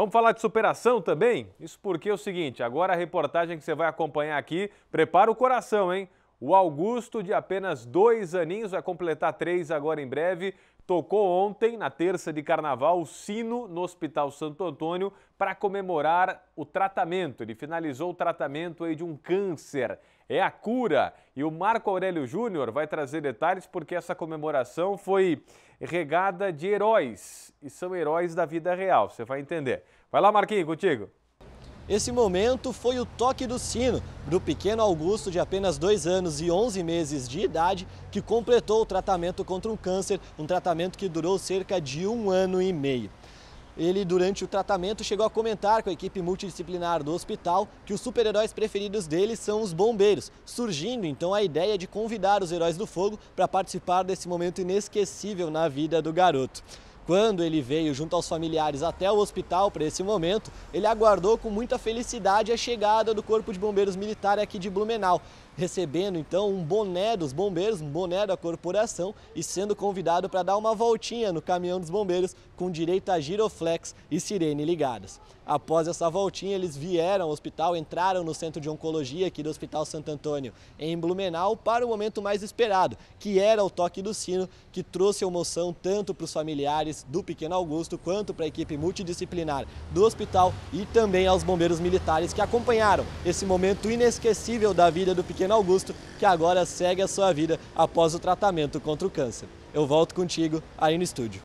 Vamos falar de superação também? Isso porque é o seguinte, agora a reportagem que você vai acompanhar aqui, prepara o coração, hein? O Augusto, de apenas dois aninhos, vai completar três agora em breve. Tocou ontem, na terça de carnaval, o sino no Hospital Santo Antônio para comemorar o tratamento. Ele finalizou o tratamento aí de um câncer. É a cura. E o Marco Aurélio Júnior vai trazer detalhes porque essa comemoração foi regada de heróis. E são heróis da vida real, você vai entender. Vai lá, Marquinhos, contigo. Esse momento foi o toque do sino do pequeno Augusto, de apenas 2 anos e 11 meses de idade, que completou o tratamento contra um câncer, um tratamento que durou cerca de um ano e meio. Ele, durante o tratamento, chegou a comentar com a equipe multidisciplinar do hospital que os super-heróis preferidos dele são os bombeiros, surgindo então a ideia de convidar os heróis do fogo para participar desse momento inesquecível na vida do garoto. Quando ele veio junto aos familiares até o hospital para esse momento, ele aguardou com muita felicidade a chegada do Corpo de Bombeiros Militar aqui de Blumenau recebendo então um boné dos bombeiros, um boné da corporação e sendo convidado para dar uma voltinha no caminhão dos bombeiros com direito a giroflex e sirene ligadas. Após essa voltinha, eles vieram ao hospital, entraram no centro de oncologia aqui do Hospital Santo Antônio em Blumenau para o momento mais esperado, que era o toque do sino, que trouxe emoção tanto para os familiares do pequeno Augusto quanto para a equipe multidisciplinar do hospital e também aos bombeiros militares que acompanharam esse momento inesquecível da vida do pequeno Augusto, que agora segue a sua vida após o tratamento contra o câncer. Eu volto contigo aí no estúdio.